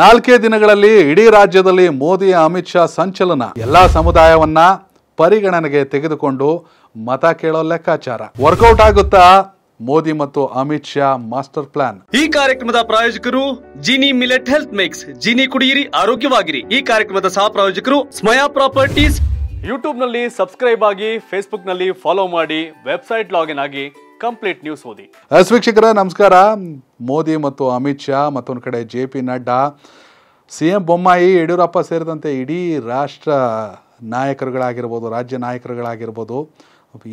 ನಾಲ್ಕೇ ದಿನಗಳಲ್ಲಿ ಇಡೀ ರಾಜ್ಯದಲ್ಲಿ ಮೋದಿ ಅಮಿತ್ ಶಾ ಸಂಚಲನ ಎಲ್ಲ ಸಮುದಾಯವನ್ನ ಪರಿಗಣನೆಗೆ ತೆಗೆದುಕೊಂಡು ಮತ ಕೇಳೋ ಲೆಕ್ಕಾಚಾರ ವರ್ಕೌಟ್ ಆಗುತ್ತಾ ಮೋದಿ ಮತ್ತು ಅಮಿತ್ ಶಾ ಮಾಸ್ಟರ್ ಪ್ಲಾನ್ ಈ ಕಾರ್ಯಕ್ರಮದ ಪ್ರಾಯೋಜಕರು Jeeni millet health mix Jeeni ಕುಡಿಯಿರಿ ಆರೋಗ್ಯವಾಗಿರಿ ಈ ಕಾರ್ಯಕ್ರಮದ ಸಹ ಪ್ರಾಯೋಜಕರು ಸ್ಮಯಾ ಪ್ರಾಪರ್ಟೀಸ್ ನಲ್ಲಿ ಸಬ್ಸ್ಕ್ರೈಬ್ ಆಗಿ ನಲ್ಲಿ ಫಾಲೋ ಮಾಡಿ ವೆಬ್ಸೈಟ್ ಲಾಗಿನ್ ಆಗಿ ಕಂಪ್ಲೀಟ್ ನ್ಯೂಸ್ ಓದಿ ವೀಕ್ಷಕರ ನಮಸ್ಕಾರ ಮೋದಿ ಮತ್ತು ಅಮಿತ್ ಶಾ ಮತ್ತೊಂದು ಕಡೆ J P Nadda C M Bommai Yediyurappa ಸೇರಿದಂತೆ ಇಡೀ ರಾಷ್ಟ್ರ ನಾಯಕರುಗಳಾಗಿರ್ಬೋದು ರಾಜ್ಯ ನಾಯಕರುಗಳಾಗಿರ್ಬೋದು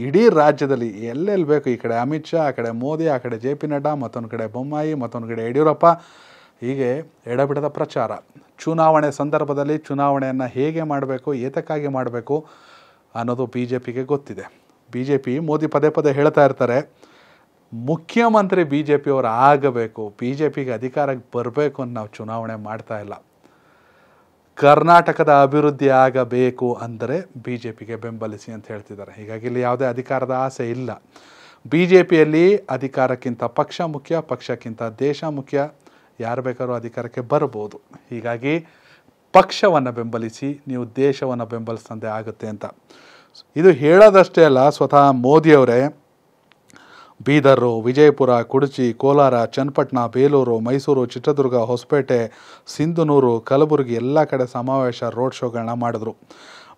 ಇಡೀ ರಾಜ್ಯದಲ್ಲಿ ಎಲ್ಲೆಲ್ಲಿ ಬೇಕು ಈ ಕಡೆ ಅಮಿತ್ ಶಾ ಆ ಕಡೆ ಮೋದಿ ಆ ಕಡೆ ಜೆ ಪಿ ನಡ್ಡಾ ಮತ್ತೊಂದು ಕಡೆ ಬೊಮ್ಮಾಯಿ ಮತ್ತೊಂದು ಕಡೆ ಯಡಿಯೂರಪ್ಪ ಹೀಗೆ ಎಡಬಿಡದ ಪ್ರಚಾರ ಚುನಾವಣೆ ಸಂದರ್ಭದಲ್ಲಿ ಚುನಾವಣೆಯನ್ನು ಹೇಗೆ ಮಾಡಬೇಕು ಏತಕ್ಕಾಗಿ ಮಾಡಬೇಕು ಅನ್ನೋದು ಬಿ ಜೆ ಪಿಗೆ ಗೊತ್ತಿದೆ ಬಿ ಜೆ ಪಿ ಮೋದಿ ಪದೇ ಪದೇ ಹೇಳ್ತಾ ಇರ್ತಾರೆ ಮುಖ್ಯಮಂತ್ರಿ ಬಿ ಜೆ ಪಿಯವರು ಆಗಬೇಕು ಬಿ ಜೆ ಪಿಗೆ ಅಧಿಕಾರಕ್ಕೆ ಬರಬೇಕು ಅಂತ ನಾವು ಚುನಾವಣೆ ಮಾಡ್ತಾ ಇಲ್ಲ ಕರ್ನಾಟಕದ ಅಭಿವೃದ್ಧಿ ಆಗಬೇಕು ಅಂದರೆ ಬಿ ಜೆ ಪಿಗೆ ಬೆಂಬಲಿಸಿ ಅಂತ ಹೇಳ್ತಿದ್ದಾರೆ ಹೀಗಾಗಿ ಇಲ್ಲಿ ಯಾವುದೇ ಅಧಿಕಾರದ ಆಸೆ ಇಲ್ಲ ಬಿ ಜೆ ಪಿಯಲ್ಲಿ ಅಧಿಕಾರಕ್ಕಿಂತ ಪಕ್ಷ ಮುಖ್ಯ ಪಕ್ಷಕ್ಕಿಂತ ದೇಶ ಮುಖ್ಯ ಯಾರು ಬೇಕಾದ್ರೂ ಅಧಿಕಾರಕ್ಕೆ ಬರ್ಬೋದು ಹೀಗಾಗಿ ಪಕ್ಷವನ್ನು ಬೆಂಬಲಿಸಿ ನೀವು ದೇಶವನ್ನು ಬೆಂಬಲಿಸಂದೇ ಆಗುತ್ತೆ ಅಂತ ಇದು ಹೇಳೋದಷ್ಟೇ ಅಲ್ಲ ಸ್ವತಃ ಮೋದಿಯವರೇ ಬೀದರು ವಿಜಯಪುರ ಕುಡಚಿ ಕೋಲಾರ ಚನ್ನಪಟ್ಟಣ ಬೇಲೂರು ಮೈಸೂರು ಚಿತ್ರದುರ್ಗ ಹೊಸಪೇಟೆ ಸಿಂಧನೂರು ಕಲಬುರಗಿ ಎಲ್ಲ ಕಡೆ ಸಮಾವೇಶ ರೋಡ್ ಶೋಗಳನ್ನ ಮಾಡಿದ್ರು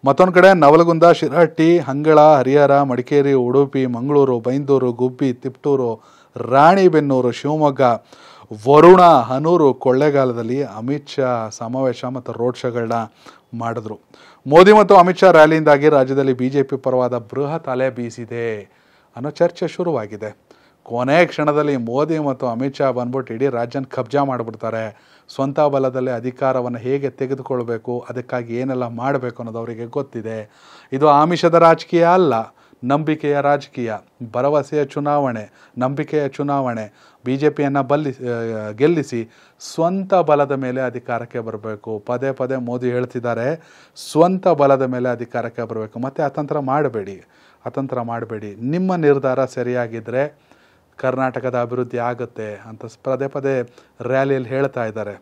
ಮತ್ತೊಂದು ಕಡೆ ನವಲಗುಂದ ಶಿರಹಟ್ಟಿ ಹಂಗಳ ಹರಿಹರ ಮಡಿಕೇರಿ ಉಡುಪಿ ಮಂಗಳೂರು ಬೈಂದೂರು ಗುಬ್ಬಿ ತಿಪ್ಟೂರು ರಾಣಿಬೆನ್ನೂರು ಶಿವಮೊಗ್ಗ ವರುಣ ಹನೂರು ಕೊಳ್ಳೇಗಾಲದಲ್ಲಿ ಅಮಿತ್ ಶಾ ಸಮಾವೇಶ ಮತ್ತು ರೋಡ್ ಶೋಗಳನ್ನ ಮಾಡಿದ್ರು ಮೋದಿ ಮತ್ತು ಅಮಿತ್ ಶಾ ರ್ಯಾಲಿಯಿಂದಾಗಿ ರಾಜ್ಯದಲ್ಲಿ ಬಿ ಜೆ ಪಿ ಪರವಾದ ಬೃಹತ್ ಅಲೆ ಬೀಸಿದೆ ಅನ್ನೋ ಚರ್ಚೆ ಶುರುವಾಗಿದೆ ಕೊನೆ ಕ್ಷಣದಲ್ಲಿ ಮೋದಿ ಮತ್ತು ಅಮಿತ್ ಶಾ ಬಂದ್ಬಿಟ್ಟು ಇಡೀ ರಾಜ್ಯನ ಕಬ್ಜಾ ಮಾಡಿಬಿಡ್ತಾರೆ ಸ್ವಂತ ಬಲದಲ್ಲಿ ಅಧಿಕಾರವನ್ನು ಹೇಗೆ ತೆಗೆದುಕೊಳ್ಬೇಕು ಅದಕ್ಕಾಗಿ ಏನೆಲ್ಲ ಮಾಡಬೇಕು ಅನ್ನೋದು ಅವರಿಗೆ ಗೊತ್ತಿದೆ ಇದು ಆಮಿಷದ ರಾಜಕೀಯ ಅಲ್ಲ ನಂಬಿಕೆಯ ರಾಜಕೀಯ ಭರವಸೆಯ ಚುನಾವಣೆ ನಂಬಿಕೆಯ ಚುನಾವಣೆ ಬಿ ಜೆ ಪಿಯನ್ನು ಬಲ್ಲಿ ಗೆಲ್ಲಿಸಿ ಸ್ವಂತ ಬಲದ ಮೇಲೆ ಅಧಿಕಾರಕ್ಕೆ ಬರಬೇಕು ಪದೇ ಪದೇ ಮೋದಿ ಹೇಳ್ತಿದ್ದಾರೆ ಸ್ವಂತ ಬಲದ ಮೇಲೆ ಅಧಿಕಾರಕ್ಕೆ ಬರಬೇಕು ಮತ್ತು ಆ ಮಾಡಬೇಡಿ ಅತಂತ್ರ ಮಾಡಬೇಡಿ ನಿಮ್ಮ ನಿರ್ಧಾರ ಸರಿಯಾಗಿದ್ದರೆ ಕರ್ನಾಟಕದ ಅಭಿವೃದ್ಧಿ ಆಗುತ್ತೆ ಅಂತ ಪದೇ ಪದೇ ರ್ಯಾಲಿಯಲ್ಲಿ ಹೇಳ್ತಾ ಇದ್ದಾರೆ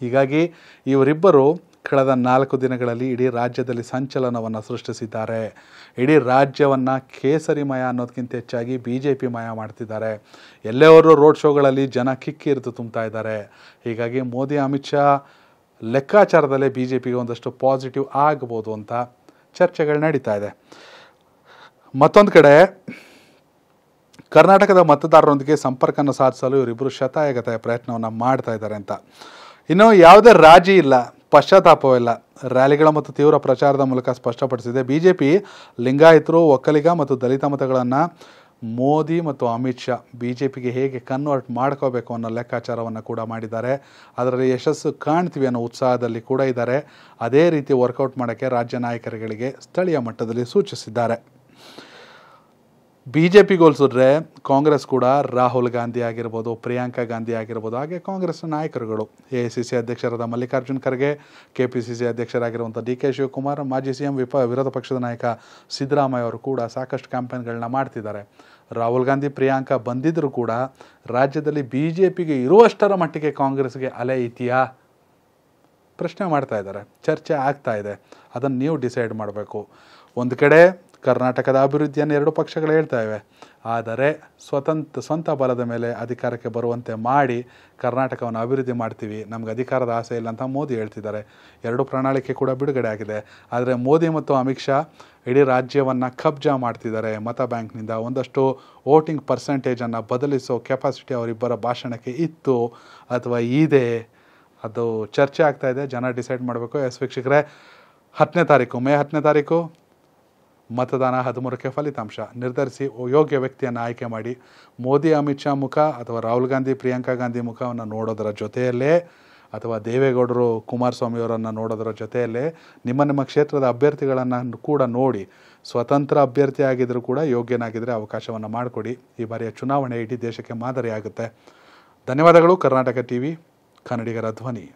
ಹೀಗಾಗಿ ಇವರಿಬ್ಬರು ಕಳೆದ ನಾಲ್ಕು ದಿನಗಳಲ್ಲಿ ಇಡೀ ರಾಜ್ಯದಲ್ಲಿ ಸಂಚಲನವನ್ನು ಸೃಷ್ಟಿಸಿದ್ದಾರೆ ಇಡೀ ರಾಜ್ಯವನ್ನು ಕೇಸರಿಮಯ ಅನ್ನೋದಕ್ಕಿಂತ ಹೆಚ್ಚಾಗಿ ಬಿ ಜೆ ಪಿ ಮಯ ಮಾಡ್ತಿದ್ದಾರೆ ಎಲ್ಲೆಯವರು ರೋಡ್ ಶೋಗಳಲ್ಲಿ ಜನ ಕಿಕ್ಕಿರಿದು ತುಂಬ್ತಾ ಇದ್ದಾರೆ ಹೀಗಾಗಿ ಮೋದಿ ಅಮಿತ್ ಶಾ ಲೆಕ್ಕಾಚಾರದಲ್ಲೇ ಬಿ ಜೆ ಪಿಗೆ ಒಂದಷ್ಟು ಪಾಸಿಟಿವ್ ಆಗ್ಬೋದು ಅಂತ ಚರ್ಚೆಗಳು ನಡೀತಾ ಇದೆ ಮತ್ತೊಂದು ಕಡೆ ಕರ್ನಾಟಕದ ಮತದಾರರೊಂದಿಗೆ ಸಂಪರ್ಕನ ಸಾಧಿಸಲು ಇವರಿಬ್ಬರು ಶತಾಯಗತಾಯ ಪ್ರಯತ್ನವನ್ನು ಮಾಡ್ತಾ ಇದ್ದಾರೆ ಅಂತ ಇನ್ನು ಯಾವುದೇ ರಾಜಿ ಇಲ್ಲ ಪಶ್ಚಾತ್ತಾಪವಿಲ್ಲ ರ್ಯಾಲಿಗಳ ಮತ್ತು ತೀವ್ರ ಪ್ರಚಾರದ ಮೂಲಕ ಸ್ಪಷ್ಟಪಡಿಸಿದೆ ಬಿ ಜೆ ಪಿ ಲಿಂಗಾಯತರು ಒಕ್ಕಲಿಗ ಮತ್ತು ದಲಿತ ಮತಗಳನ್ನು ಮೋದಿ ಮತ್ತು ಅಮಿತ್ ಶಾ ಬಿ ಜೆ ಪಿಗೆ ಹೇಗೆ ಕನ್ವರ್ಟ್ ಮಾಡ್ಕೋಬೇಕು ಅನ್ನೋ ಲೆಕ್ಕಾಚಾರವನ್ನು ಕೂಡ ಮಾಡಿದ್ದಾರೆ ಅದರಲ್ಲಿ ಯಶಸ್ಸು ಕಾಣ್ತೀವಿ ಅನ್ನೋ ಉತ್ಸಾಹದಲ್ಲಿ ಕೂಡ ಇದ್ದಾರೆ ಅದೇ ರೀತಿ ವರ್ಕೌಟ್ ಮಾಡೋಕ್ಕೆ ರಾಜ್ಯ ನಾಯಕರುಗಳಿಗೆ ಸ್ಥಳೀಯ ಮಟ್ಟದಲ್ಲಿ ಸೂಚಿಸಿದ್ದಾರೆ ಬಿ ಜೆ ಪಿಗೆ ಕಾಂಗ್ರೆಸ್ ಕೂಡ ರಾಹುಲ್ ಗಾಂಧಿ ಆಗಿರ್ಬೋದು ಪ್ರಿಯಾಂಕಾ ಗಾಂಧಿ ಆಗಿರ್ಬೋದು ಹಾಗೆ ಕಾಂಗ್ರೆಸ್ನ ನಾಯಕರುಗಳು ಎ ಐ ಸಿ ಸಿ ಅಧ್ಯಕ್ಷರಾದ Mallikarjun Kharge K P C C ಅಧ್ಯಕ್ಷರಾಗಿರುವಂಥ ಡಿ ಕೆ ಶಿವಕುಮಾರ್ ಮಾಜಿ ಸಿ ಎಂ ವಿಪ ವಿರೋಧ ಪಕ್ಷದ ನಾಯಕ ಸಿದ್ದರಾಮಯ್ಯ ಅವರು ಕೂಡ ಸಾಕಷ್ಟು ಕ್ಯಾಂಪೇನ್ಗಳನ್ನ ಮಾಡ್ತಿದ್ದಾರೆ ರಾಹುಲ್ ಗಾಂಧಿ ಪ್ರಿಯಾಂಕಾ ಬಂದಿದ್ದರೂ ಕೂಡ ರಾಜ್ಯದಲ್ಲಿ ಬಿ ಜೆ ಪಿಗೆ ಇರುವಷ್ಟರ ಮಟ್ಟಿಗೆ ಕಾಂಗ್ರೆಸ್ಗೆ ಅಲೆ ಇದೆಯಾ ಪ್ರಶ್ನೆ ಮಾಡ್ತಾ ಇದ್ದಾರೆ ಚರ್ಚೆ ಆಗ್ತಾ ಇದೆ ಅದನ್ನು ನೀವು ಡಿಸೈಡ್ ಮಾಡಬೇಕು ಒಂದು ಕಡೆ ಕರ್ನಾಟಕದ ಅಭಿವೃದ್ಧಿಯನ್ನು ಎರಡು ಪಕ್ಷಗಳು ಹೇಳ್ತಾಯಿವೆ ಆದರೆ ಸ್ವತಂತ್ರ ಸ್ವಂತ ಬಲದ ಮೇಲೆ ಅಧಿಕಾರಕ್ಕೆ ಬರುವಂತೆ ಮಾಡಿ ಕರ್ನಾಟಕವನ್ನು ಅಭಿವೃದ್ಧಿ ಮಾಡ್ತೀವಿ ನಮ್ಗೆ ಅಧಿಕಾರದ ಆಸೆ ಇಲ್ಲ ಅಂತ ಮೋದಿ ಹೇಳ್ತಿದ್ದಾರೆ ಎರಡು ಪ್ರಣಾಳಿಕೆ ಕೂಡ ಬಿಡುಗಡೆ ಆಗಿದೆ ಆದರೆ ಮೋದಿ ಮತ್ತು ಅಮಿತ್ ಶಾ ಇಡೀ ರಾಜ್ಯವನ್ನು ಕಬ್ಜಾ ಮಾಡ್ತಿದ್ದಾರೆ ಮತ ಬ್ಯಾಂಕ್ನಿಂದ ಒಂದಷ್ಟು ವೋಟಿಂಗ್ ಪರ್ಸೆಂಟೇಜನ್ನು ಬದಲಿಸೋ ಕೆಪಾಸಿಟಿ ಅವರಿಬ್ಬರ ಭಾಷಣಕ್ಕೆ ಇತ್ತು ಅಥವಾ ಇದೆ ಅದು ಚರ್ಚೆ ಆಗ್ತಾ ಇದೆ ಜನ ಡಿಸೈಡ್ ಮಾಡಬೇಕು ಎಸ್ ವೀಕ್ಷಕರೇ ಹತ್ತನೇ ತಾರೀಕು ಮೇ ಹತ್ತನೇ ತಾರೀಕು ಮತದಾನ ಹದಿಮೂರಕ್ಕೆ ಫಲಿತಾಂಶ ನಿರ್ಧರಿಸಿ ಯೋಗ್ಯ ವ್ಯಕ್ತಿಯನ್ನು ಆಯ್ಕೆ ಮಾಡಿ ಮೋದಿ ಅಮಿತ್ ಶಾ ಮುಖ ಅಥವಾ ರಾಹುಲ್ ಗಾಂಧಿ ಪ್ರಿಯಾಂಕಾ ಗಾಂಧಿ ಮುಖವನ್ನು ನೋಡೋದರ ಜೊತೆಯಲ್ಲೇ ಅಥವಾ ದೇವೇಗೌಡರು ಕುಮಾರಸ್ವಾಮಿಯವರನ್ನು ನೋಡೋದರ ಜೊತೆಯಲ್ಲೇ ನಿಮ್ಮ ನಿಮ್ಮ ಕ್ಷೇತ್ರದ ಅಭ್ಯರ್ಥಿಗಳನ್ನು ಕೂಡ ನೋಡಿ ಸ್ವತಂತ್ರ ಅಭ್ಯರ್ಥಿ ಆಗಿದ್ದರೂ ಕೂಡ ಯೋಗ್ಯನಾಗಿದ್ದರೆ ಅವಕಾಶವನ್ನು ಮಾಡಿಕೊಡಿ ಈ ಬಾರಿಯ ಚುನಾವಣೆ ಇಡೀ ದೇಶಕ್ಕೆ ಮಾದರಿಯಾಗುತ್ತೆ ಧನ್ಯವಾದಗಳು ಕರ್ನಾಟಕ ಟಿ ಕನ್ನಡಿಗರ ಧ್ವನಿ